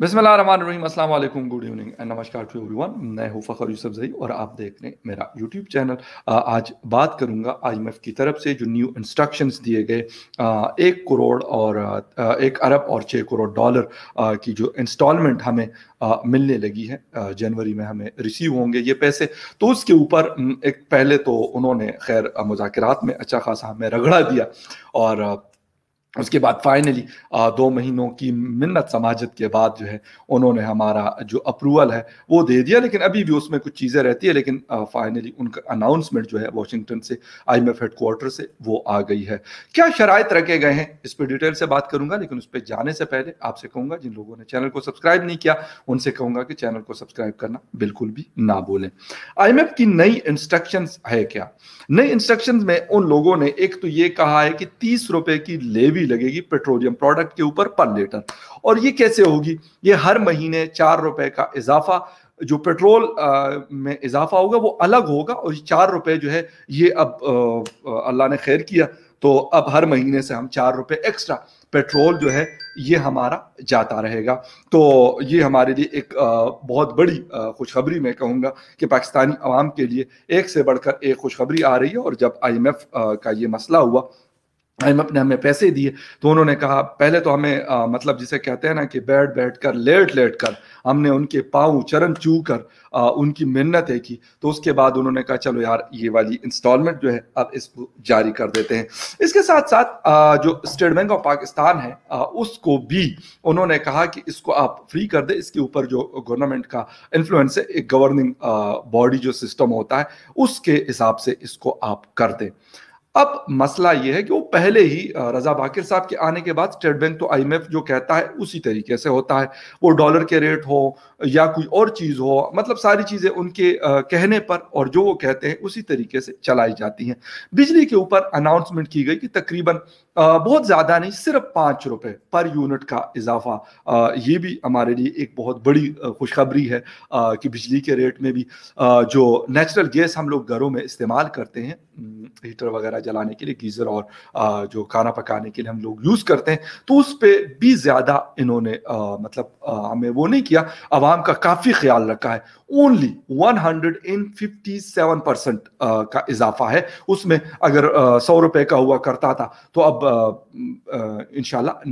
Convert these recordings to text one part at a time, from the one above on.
बिसमिल good evening and नमस्कार to everyone मैं हूं फ़खर यूसफ जई और आप देख रहे हैं मेरा यूट्यूब चैनल आज बात करूँगा आई की तरफ से जो न्यू इंस्ट्रक्शंस दिए गए एक करोड़ और एक अरब और छः करोड़ डॉलर की जो इंस्टॉलमेंट हमें मिलने लगी है जनवरी में हमें रिसीव होंगे ये पैसे तो उसके ऊपर एक पहले तो उन्होंने खैर मुजाकर में अच्छा खासा हमें रगड़ा दिया और उसके बाद फाइनली दो महीनों की मिन्नत समाजत के बाद जो है उन्होंने हमारा जो अप्रूवल है वो दे दिया लेकिन अभी भी उसमें कुछ चीज़ें रहती है लेकिन फाइनली उनका अनाउंसमेंट जो है वाशिंगटन से आई एम एफ हेडकोार्टर से वो आ गई है क्या शरात रखे गए हैं इस पर डिटेल से बात करूंगा लेकिन उस पर जाने से पहले आपसे कहूँगा जिन लोगों ने चैनल को सब्सक्राइब नहीं किया उनसे कहूँगा कि चैनल को सब्सक्राइब करना बिल्कुल भी ना बोलें आई की नई इंस्ट्रक्शन है क्या नई इंस्ट्रक्शन में उन लोगों ने एक तो ये कहा है कि तीस रुपये की लेवी डीएसपी लगेगी पेट्रोलियम प्रोडक्ट के ऊपर पर लीटर और ये कैसे होगी ये हर महीने चार रुपए का इजाफा जो पेट्रोल आ, में इजाफा होगा वो अलग होगा और चार रुपए जो है ये अब अल्लाह ने खैर किया तो अब हर महीने से हम चार रुपए एक्स्ट्रा पेट्रोल जो है ये हमारा जाता रहेगा तो ये हमारे लिए एक बहुत बड़ी खुशखबरी मैं कहूँगा कि पाकिस्तानी आवाम के लिए एक से बढ़कर एक खुशखबरी आ रही है और जब आईएमएफ का ये मसला हुआ ने हमें पैसे दिए तो उन्होंने कहा पहले तो हमें आ, मतलब जिसे कहते हैं ना कि बैठ बैठ कर लेट लेट कर हमने उनके पाँव चरण चू कर आ, उनकी मिन्नत है की तो उसके बाद उन्होंने कहा चलो यार ये वाली इंस्टॉलमेंट जो है अब इसको जारी कर देते हैं इसके साथ साथ आ, जो स्टेट बैंक ऑफ पाकिस्तान है आ, उसको भी उन्होंने कहा कि इसको आप फ्री कर दे इसके ऊपर जो गवर्नमेंट का इन्फ्लुएंस है एक गवर्निंग बॉडी जो सिस्टम होता है उसके हिसाब से इसको आप कर दें अब मसला यह है कि वो पहले ही रजा बाकिर साहब के आने के बाद स्टेट बैंक तो आईएमएफ जो कहता है उसी तरीके से होता है वो डॉलर के रेट हो या कोई और चीज़ हो मतलब सारी चीज़ें उनके कहने पर और जो वो कहते हैं उसी तरीके से चलाई जाती हैं बिजली के ऊपर अनाउंसमेंट की गई कि तकरीबन बहुत ज़्यादा नहीं सिर्फ पाँच रुपए पर यूनिट का इजाफा ये भी हमारे लिए एक बहुत बड़ी खुशखबरी है कि बिजली के रेट में भी जो नेचुरल गैस हम लोग घरों में इस्तेमाल करते हैं हीटर वगैरह जलाने के लिए गीज़र और जो खाना पकाने के लिए हम लोग यूज़ करते हैं तो उस पर भी ज़्यादा इन्होंने मतलब हमें वो नहीं किया आवाम का काफ़ी ख्याल रखा है only one hundred and fifty seven percent का इजाफा है उसमें अगर सौ रुपये का हुआ करता था तो अब इन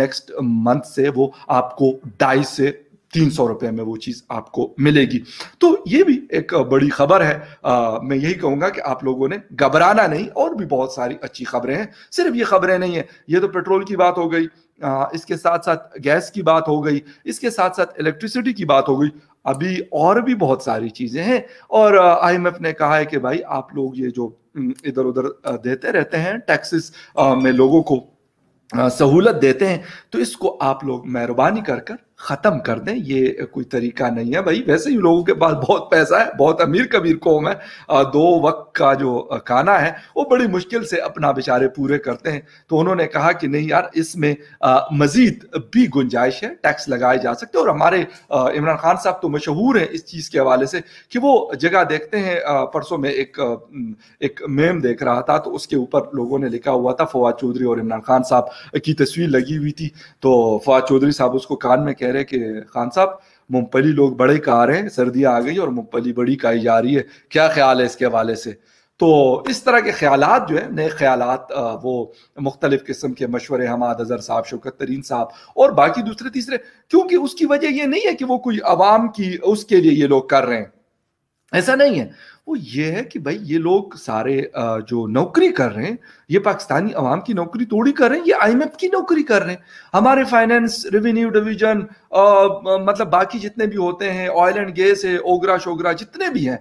नेक्स्ट मंथ से वो आपको ढाई से तीन सौ रुपये में वो चीज़ आपको मिलेगी तो ये भी एक बड़ी खबर है आ, मैं यही कहूँगा कि आप लोगों ने घबराना नहीं और भी बहुत सारी अच्छी खबरें हैं सिर्फ ये खबरें नहीं है ये तो पेट्रोल की बात हो गई आ, इसके साथ साथ गैस की बात हो गई इसके साथ साथ इलेक्ट्रिसिटी की बात हो गई अभी और भी बहुत सारी चीज़ें हैं और आईएमएफ ने कहा है कि भाई आप लोग ये जो इधर उधर देते रहते हैं टैक्सेस में लोगों को सहूलत देते हैं तो इसको आप लोग मेहरबानी कर कर ख़त्म कर दें ये कोई तरीका नहीं है भाई वैसे ही लोगों के पास बहुत पैसा है बहुत अमीर कबीर कौम है दो वक्त का जो खाना है वो बड़ी मुश्किल से अपना बेचारे पूरे करते हैं तो उन्होंने कहा कि नहीं यार इसमें मज़ीद भी गुंजाइश है टैक्स लगाए जा सकते और हमारे इमरान खान साहब तो मशहूर हैं इस चीज़ के हवाले से कि वो जगह देखते हैं परसों में एक एक मेम देख रहा था तो उसके ऊपर लोगों ने लिखा हुआ था फवाद चौधरी और इमरान खान साहब की तस्वीर लगी हुई थी तो फवाद चौधरी साहब उसको कान में कह रहे कि खान साहब मूंगफली लोग बड़े कहा रहे हैं सर्दियाँ आ गई और मूंगफली बड़ी कही जा रही है क्या ख्याल है इसके हवाले से तो इस तरह के ख्याल जो है नए ख्याल वो मुख्तलिफ किस्म के मशवरे हमाद अजहर साहब शौकत तरीन साहब और बाकी दूसरे तीसरे क्योंकि उसकी वजह यह नहीं है कि वो कोई आवाम की उसके लिए ये लोग कर रहे हैं ऐसा नहीं है वो ये है कि भाई ये लोग सारे जो नौकरी कर रहे हैं ये पाकिस्तानी अवाम की नौकरी थोड़ी कर रहे हैं ये आई की नौकरी कर रहे हैं हमारे फाइनेंस रेवेन्यू डिवीजन मतलब बाकी जितने भी होते हैं ऑयल एंड गैस है ओगरा शोगरा जितने भी हैं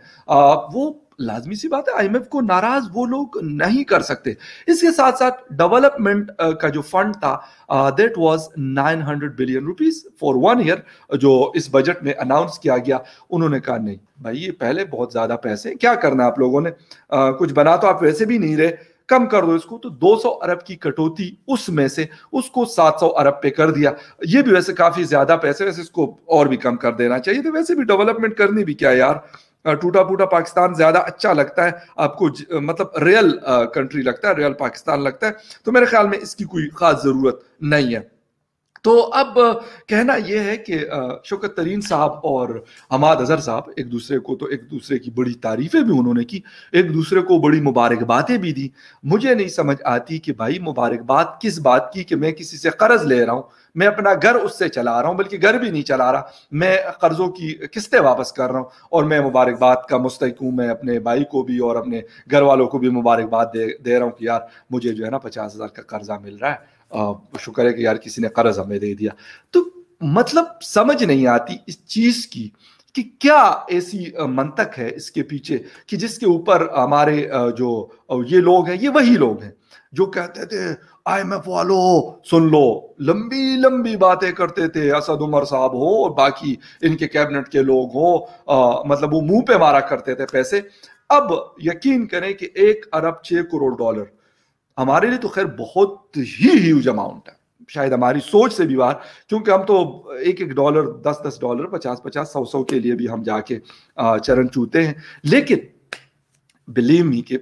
वो लाजमी सी बात है आईएमएफ को नाराज वो लोग नहीं कर सकते इसके साथ साथ डेवलपमेंट का जो फंड था that was 900 billion rupees for one year जो इस बजट में अनाउंस किया गया उन्होंने कहा नहीं भाई ये पहले बहुत ज्यादा पैसे क्या करना आप लोगों ने आ, कुछ बना तो आप वैसे भी नहीं रहे कम कर दो इसको तो 200 अरब की कटौती उसमें से उसको 700 अरब पे कर दिया ये भी वैसे काफी ज्यादा पैसे वैसे इसको और भी कम कर देना चाहिए तो वैसे भी डेवलपमेंट करनी भी क्या यार टूटा फूटा पाकिस्तान ज्यादा अच्छा लगता है आपको ज, मतलब रियल कंट्री लगता है रियल पाकिस्तान लगता है तो मेरे ख्याल में इसकी कोई खास जरूरत नहीं है तो अब कहना यह है कि शौकत तरीन साहब और हमाद अजहर साहब एक दूसरे को तो एक दूसरे की बड़ी तारीफें भी उन्होंने की एक दूसरे को बड़ी मुबारकबादें भी दी मुझे नहीं समझ आती कि भाई मुबारकबाद किस बात की कि मैं किसी से कर्ज ले रहा हूँ मैं अपना घर उससे चला रहा हूँ बल्कि घर भी नहीं चला रहा मैं कर्जों की किस्तें वापस कर रहा हूँ और मैं मुबारकबाद का मुस्तक हूँ मैं अपने भाई को भी और अपने घर वालों को भी मुबारकबाद दे दे रहा हूँ कि यार मुझे जो है ना पचास हज़ार का कर्जा मिल रहा है शुक्र है कि यार किसी ने कर्ज हमें दे दिया तो मतलब समझ नहीं आती इस चीज की कि क्या ऐसी मंतक है इसके पीछे कि जिसके ऊपर हमारे जो ये लोग हैं ये वही लोग हैं जो कहते थे आई एम एफ वालो सुन लो लंबी लंबी बातें करते थे असद उमर साहब हो और बाकी इनके कैबिनेट के लोग हो आ, मतलब वो मुंह पे मारा करते थे पैसे अब यकीन करें कि एक अरब छह करोड़ डॉलर हमारे लिए तो खैर बहुत ही ह्यूज अमाउंट है शायद हमारी सोच से भी बाहर क्योंकि हम तो एक एक डॉलर दस दस डॉलर पचास पचास सौ सौ के लिए भी हम जाके चरण चूते हैं लेकिन बिलीव मी के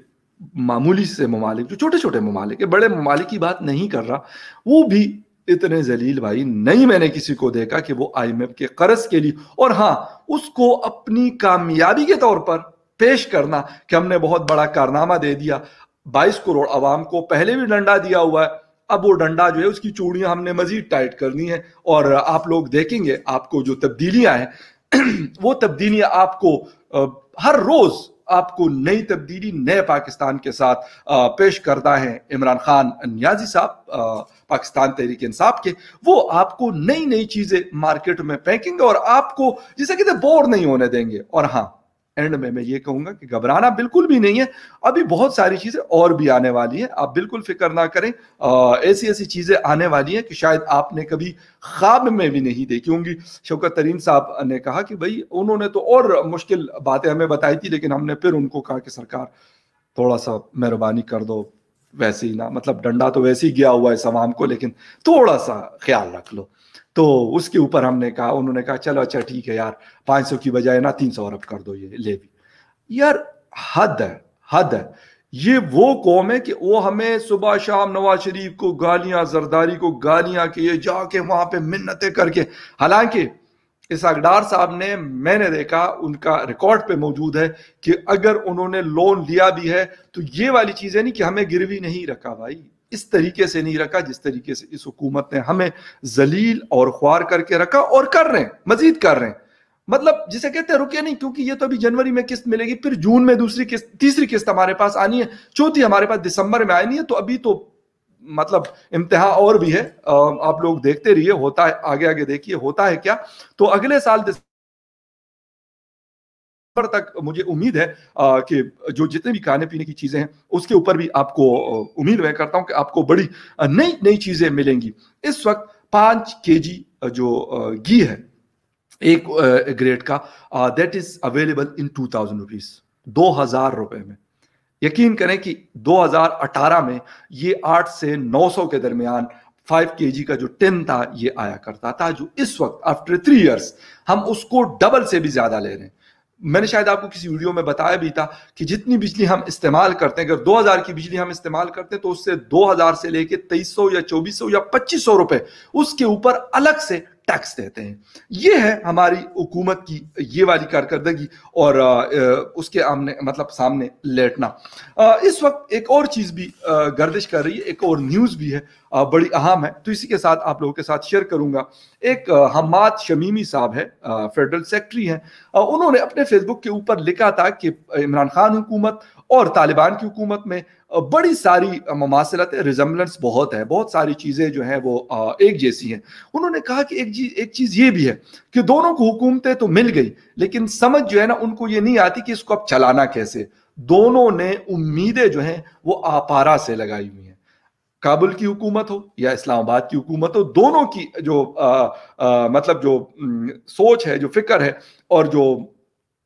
मामूली से ममालिक जो छोटे छोटे ममालिक बड़े ममालिक की बात नहीं कर रहा वो भी इतने जलील भाई नहीं मैंने किसी को देखा कि वो आई के कर्ज के लिए और हाँ उसको अपनी कामयाबी के तौर पर पेश करना कि हमने बहुत बड़ा कारनामा दे दिया बाईस करोड़ आवाम को पहले भी डंडा दिया हुआ है अब वो डंडा जो है उसकी चूड़ियां हमने मजीद टाइट करनी है और आप लोग देखेंगे आपको जो तब्दीलियां हैं वो तब्दीलियां आपको हर रोज आपको नई तब्दीली नए पाकिस्तान के साथ पेश करता है इमरान खान न्याजी साहब पाकिस्तान तहरीक इंसाफ के वो आपको नई नई चीजें मार्केट में फेंकेंगे और आपको जिसे कहते बोर नहीं होने देंगे और हाँ एंड में मैं ये कहूंगा कि घबराना बिल्कुल भी नहीं है अभी बहुत सारी चीजें और भी आने वाली है आप बिल्कुल फिक्र ना करें ऐसी ऐसी चीजें आने वाली हैं कि शायद आपने कभी ख्वाब में भी नहीं देखी होंगी शौकत तरीन साहब ने कहा कि भाई उन्होंने तो और मुश्किल बातें हमें बताई थी लेकिन हमने फिर उनको कहा कि सरकार थोड़ा सा मेहरबानी कर दो वैसे ही ना मतलब डंडा तो वैसे ही गया हुआ है समाम को लेकिन थोड़ा सा ख्याल रख लो तो उसके ऊपर हमने कहा उन्होंने कहा चलो अच्छा ठीक है यार 500 की बजाय ना 300 अरब कर दो ये ले भी यार हद है हद है ये वो कौम है कि वो हमें सुबह शाम नवाज शरीफ को गालियां जरदारी को गालियां के ये जाके वहां पे मिन्नतें करके हालांकि इस अगडार साहब ने मैंने देखा उनका रिकॉर्ड पे मौजूद है कि अगर उन्होंने लोन लिया भी है तो ये वाली चीज है नहीं कि हमें गिरवी नहीं रखा भाई इस तरीके से नहीं रखा जिस तरीके से इस हुकूमत ने हमें जलील और ख्वार करके रखा और कर रहे हैं मजीद कर रहे हैं मतलब जिसे कहते हैं रुके नहीं क्योंकि ये तो अभी जनवरी में किस्त मिलेगी फिर जून में दूसरी किस्त तीसरी किस्त हमारे पास आनी है चौथी हमारे पास दिसंबर में आनी है तो अभी तो मतलब इम्तहा और भी है आप लोग देखते रहिए होता है आगे आगे देखिए होता है क्या तो अगले साल पर तक मुझे उम्मीद है कि जो जितने भी खाने पीने की चीजें हैं उसके ऊपर भी आपको उम्मीद मैं करता हूं कि आपको बड़ी नई नई चीजें मिलेंगी इस वक्त पांच के जो घी है एक ग्रेड का that is available in two thousand rupees दो हजार रुपए में यकीन करें कि 2018 में ये 8 से 900 के दरमियान 5 के का जो टेन था ये आया करता था जो इस वक्त आफ्टर थ्री इयर्स हम उसको डबल से भी ज़्यादा ले रहे हैं मैंने शायद आपको किसी वीडियो में बताया भी था कि जितनी बिजली हम इस्तेमाल करते हैं अगर 2000 की बिजली हम इस्तेमाल करते हैं तो उससे 2000 से लेके 2300 या 2400 या 2500 रुपए उसके ऊपर अलग से टैक्स देते हैं ये है हमारी हुकूमत की ये वाली कारकर्दगी और उसके आमने मतलब सामने लेटना इस वक्त एक और चीज़ भी गर्दिश कर रही है एक और न्यूज़ भी है बड़ी अहम है तो इसी के साथ आप लोगों के साथ शेयर करूंगा एक हमाद शमीमी साहब है फेडरल सेक्रेटरी हैं उन्होंने अपने फेसबुक के ऊपर लिखा था कि इमरान खान हुकूमत और तालिबान की हुकूमत में बड़ी सारी ममासलत है रिजम्बलेंस बहुत है बहुत सारी चीज़ें जो हैं वो एक जैसी हैं उन्होंने कहा कि एक चीज़ एक चीज़ ये भी है कि दोनों को हुकूमतें तो मिल गई लेकिन समझ जो है ना उनको ये नहीं आती कि इसको अब चलाना कैसे दोनों ने उम्मीदें जो हैं वो आपारा से लगाई हुई हैं काबुल की हुकूमत हो या इस्लामाबाद की हुकूमत हो दोनों की जो आ, आ, मतलब जो सोच है जो फिक्र है और जो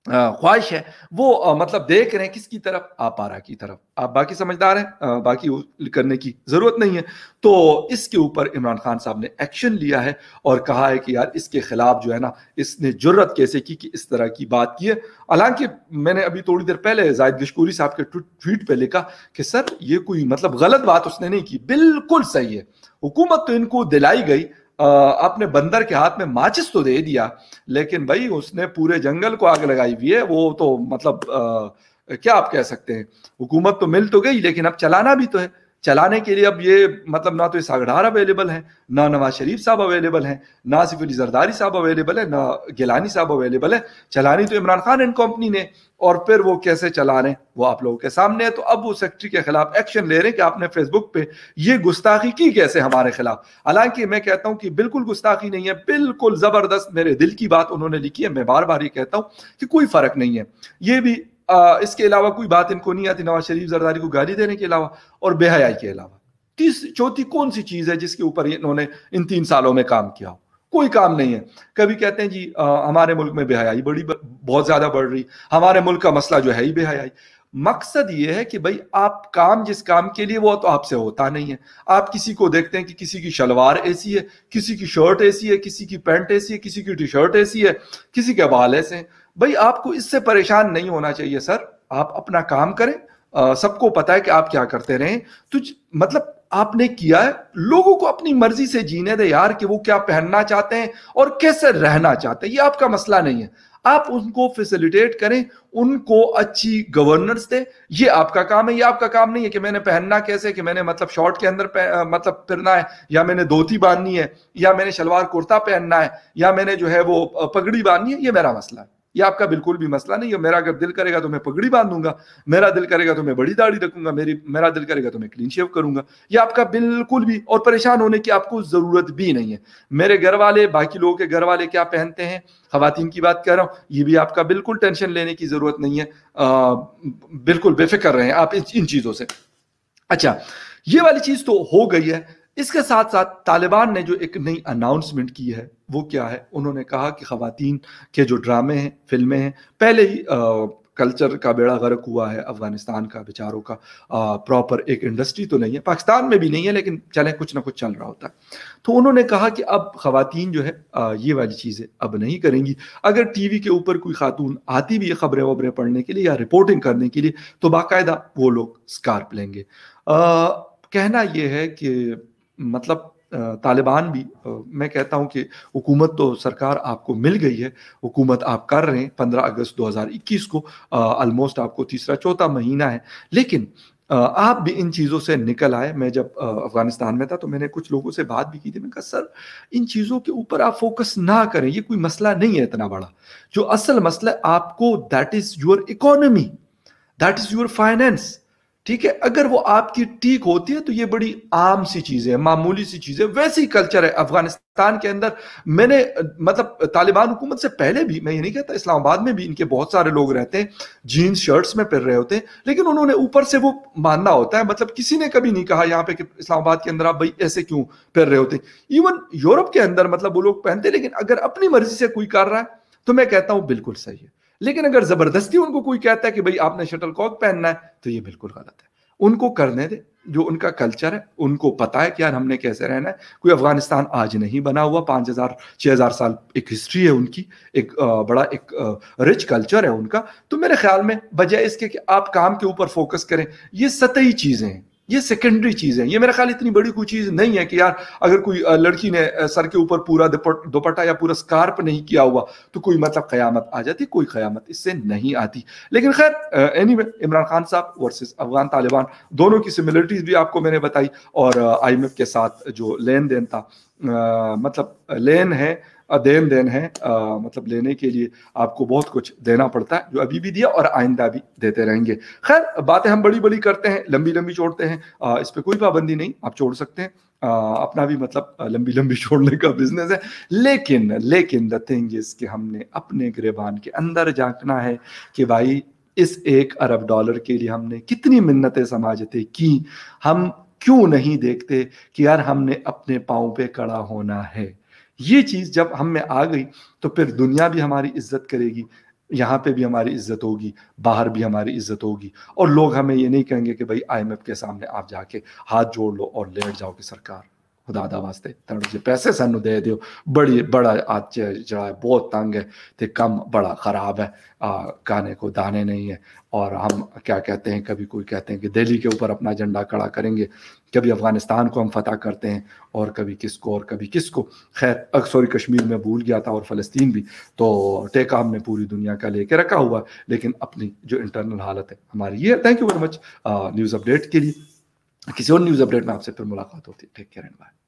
ख्वाहिश है वो मतलब देख रहे हैं किसकी तरफ आप आरा की तरफ आप बाकी समझदार हैं बाकी करने की ज़रूरत नहीं है तो इसके ऊपर इमरान खान साहब ने एक्शन लिया है और कहा है कि यार इसके खिलाफ जो है ना इसने जरूरत कैसे की कि इस तरह की बात की है हालांकि मैंने अभी थोड़ी देर पहले जायद गशकूरी साहब के ट्वीट पर लिखा कि सर ये कोई मतलब गलत बात उसने नहीं की बिल्कुल सही है हुकूमत तो इनको दिलाई गई अपने बंदर के हाथ में माचिस तो दे दिया लेकिन भाई उसने पूरे जंगल को आग लगाई हुई है वो तो मतलब आ, क्या आप कह सकते हैं हुकूमत तो मिल तो गई लेकिन अब चलाना भी तो है चलाने के लिए अब ये मतलब ना तो सागडार अवेलेबल है ना नवाज शरीफ साहब अवेलेबल है ना सिर्फ अली जरदारी साहब अवेलेबल है ना गिलानी साहब अवेलेबल है चलानी तो इमरान खान एंड कंपनी ने और फिर वो कैसे चला रहे हैं वो आप लोगों के सामने है तो अब वो सेक्रेटरी के खिलाफ एक्शन ले रहे हैं कि आपने फेसबुक पे ये गुस्ताखी की कैसे हमारे खिलाफ हालांकि मैं कहता हूं कि बिल्कुल गुस्ताखी नहीं है बिल्कुल जबरदस्त मेरे दिल की बात उन्होंने लिखी है मैं बार बार ये कहता हूं कि कोई फर्क नहीं है ये भी इसके अलावा कोई बात इनको नहीं आती नवाज शरीफ जरदारी को गाली देने के अलावा और बेहयाई के अलावा तीस चौथी कौन सी चीज़ है जिसके ऊपर इन्होंने इन तीन सालों में काम किया हो कोई काम नहीं है कभी कहते हैं जी आ, हमारे मुल्क में बेहयाई बड़ी बहुत ज़्यादा बढ़ रही हमारे मुल्क का मसला जो है ही बेहयाई मकसद ये है कि भाई आप काम जिस काम के लिए वो तो आपसे होता नहीं है आप किसी को देखते हैं कि किसी की शलवार ऐसी है किसी की शर्ट ऐसी है किसी की पैंट ऐसी है किसी की टी शर्ट ऐसी है किसी के ऐसे हैं भाई आपको इससे परेशान नहीं होना चाहिए सर आप अपना काम करें सबको पता है कि आप क्या करते रहें तो मतलब आपने किया है लोगों को अपनी मर्जी से जीने दे यार कि वो क्या पहनना चाहते हैं और कैसे रहना चाहते हैं ये आपका मसला नहीं है आप उनको फैसिलिटेट करें उनको अच्छी गवर्नेंस दें ये आपका काम है ये आपका काम नहीं है कि मैंने पहनना कैसे कि मैंने मतलब शॉर्ट के अंदर मतलब फिरना है या मैंने धोती बांधनी है या मैंने शलवार कुर्ता पहनना है या मैंने जो है वो पगड़ी बांधनी है ये मेरा मसला है ये आपका बिल्कुल भी मसला नहीं है मेरा अगर दिल करेगा तो मैं पगड़ी बांधूंगा मेरा दिल करेगा तो मैं बड़ी दाढ़ी रखूंगा मेरी मेरा दिल करेगा तो मैं क्लीन शेव करूंगा ये आपका बिल्कुल भी और परेशान होने की आपको जरूरत भी नहीं है मेरे घर वाले बाकी लोगों के घर वाले क्या पहनते हैं खातन की बात कर रहा हूँ ये भी आपका बिल्कुल टेंशन लेने की जरूरत नहीं है बिल्कुल बेफिक्र हैं आप इन चीजों से अच्छा ये वाली चीज तो हो गई है इसके साथ साथ तालिबान ने जो एक नई अनाउंसमेंट की है वो क्या है उन्होंने कहा कि खातन के जो ड्रामे हैं फिल्में हैं पहले ही आ, कल्चर का बेड़ा गर्क हुआ है अफगानिस्तान का बेचारों का प्रॉपर एक इंडस्ट्री तो नहीं है पाकिस्तान में भी नहीं है लेकिन चले कुछ ना कुछ चल रहा होता है तो उन्होंने कहा कि अब खातन जो है आ, ये वाली चीज़ें अब नहीं करेंगी अगर टी वी के ऊपर कोई खातून आती भी है खबरें वबरें पढ़ने के लिए या रिपोर्टिंग करने के लिए तो बाकायदा वो लोग स्कार्प लेंगे आ, कहना यह है कि मतलब तालिबान भी मैं कहता हूं कि हुकूमत तो सरकार आपको मिल गई है हुकूमत आप कर रहे हैं पंद्रह अगस्त 2021 को आलमोस्ट आपको तीसरा चौथा महीना है लेकिन आप भी इन चीज़ों से निकल आए मैं जब अफगानिस्तान में था तो मैंने कुछ लोगों से बात भी की थी मैंने कहा सर इन चीज़ों के ऊपर आप फोकस ना करें ये कोई मसला नहीं है इतना बड़ा जो असल मसला आपको that is your economy that is your finance ठीक है अगर वो आपकी ठीक होती है तो ये बड़ी आम सी चीज़ है मामूली सी चीज़ है वैसे ही कल्चर है अफगानिस्तान के अंदर मैंने मतलब तालिबान हुकूमत से पहले भी मैं ये नहीं कहता इस्लामाबाद में भी इनके बहुत सारे लोग रहते हैं जीन्स शर्ट्स में पहन रहे होते हैं लेकिन उन्होंने ऊपर से वो मानना होता है मतलब किसी ने कभी नहीं कहा यहाँ पे कि इस्लामाबाद के अंदर आप भाई ऐसे क्यों पहन रहे होते हैं इवन यूरोप के अंदर मतलब वो लोग पहनते लेकिन अगर अपनी मर्जी से कोई कर रहा है तो मैं कहता हूँ बिल्कुल सही है लेकिन अगर जबरदस्ती उनको कोई कहता है कि भाई आपने शटल कॉक पहनना है तो ये बिल्कुल गलत है उनको करने दे जो उनका कल्चर है उनको पता है कि यार हमने कैसे रहना है कोई अफगानिस्तान आज नहीं बना हुआ पाँच हज़ार छः हज़ार साल एक हिस्ट्री है उनकी एक बड़ा एक रिच कल्चर है उनका तो मेरे ख्याल में बजाय इसके कि आप काम के ऊपर फोकस करें ये सतही चीज़ें हैं ये सेकेंडरी चीज है ये मेरा ख्याल इतनी बड़ी कोई चीज नहीं है कि यार अगर कोई लड़की ने सर के ऊपर पूरा दुपट्टा या पूरा स्कार्प नहीं किया हुआ तो कोई मतलब कयामत आ जाती कोई कयामत इससे नहीं आती लेकिन खैर एनी इमरान खान साहब वर्सेस अफगान तालिबान दोनों की सिमिलरिटीज भी आपको मैंने बताई और आई के साथ जो लेन देन था आ, मतलब लेन है देन देन है आ, मतलब लेने के लिए आपको बहुत कुछ देना पड़ता है जो अभी भी दिया और आइंदा भी देते रहेंगे खैर बातें हम बड़ी बड़ी करते हैं लंबी लंबी छोड़ते हैं आ, इस पर कोई पाबंदी नहीं आप छोड़ सकते हैं आ, अपना भी मतलब लंबी लंबी छोड़ने का बिजनेस है लेकिन लेकिन द थिंग इज कि हमने अपने गिरबान के अंदर झांकना है कि भाई इस एक अरब डॉलर के लिए हमने कितनी मिन्नतें समाजते की हम क्यों नहीं देखते कि यार हमने अपने पाँव पे कड़ा होना है ये चीज़ जब हम में आ गई तो फिर दुनिया भी हमारी इज्जत करेगी यहाँ पे भी हमारी इज्जत होगी बाहर भी हमारी इज्जत होगी और लोग हमें ये नहीं कहेंगे कि भाई आईएमएफ के सामने आप जाके हाथ जोड़ लो और लेट जाओ कि सरकार खुदा वास्ते ਵਾਸਤੇ ਤਾਂ ਤੁਸੀਂ ਪੈਸੇ ਸਾਨੂੰ ਦੇ ਦਿਓ ਬੜੀ ਬੜਾ ਅੱਜ ਜਿਹੜਾ ਬਹੁਤ ਤੰਗ ਹੈ ਤੇ ਕੰਮ है आ, गाने को दाने नहीं है और हम क्या कहते हैं कभी कोई कहते हैं कि दिल्ली के ऊपर अपना झंडा खड़ा करेंगे कभी अफ़गानिस्तान को हम फतह करते हैं और कभी किसको और कभी किसको खैर सॉरी कश्मीर में भूल गया था और फ़लस्तीन भी तो टेका हमने पूरी दुनिया का लेके रखा हुआ लेकिन अपनी जो इंटरनल हालत है हमारी ये thank you very much news update के लिए किसी और न्यूज़ अपडेट में आपसे फिर मुलाकात होती है टेक केयर एंड बाय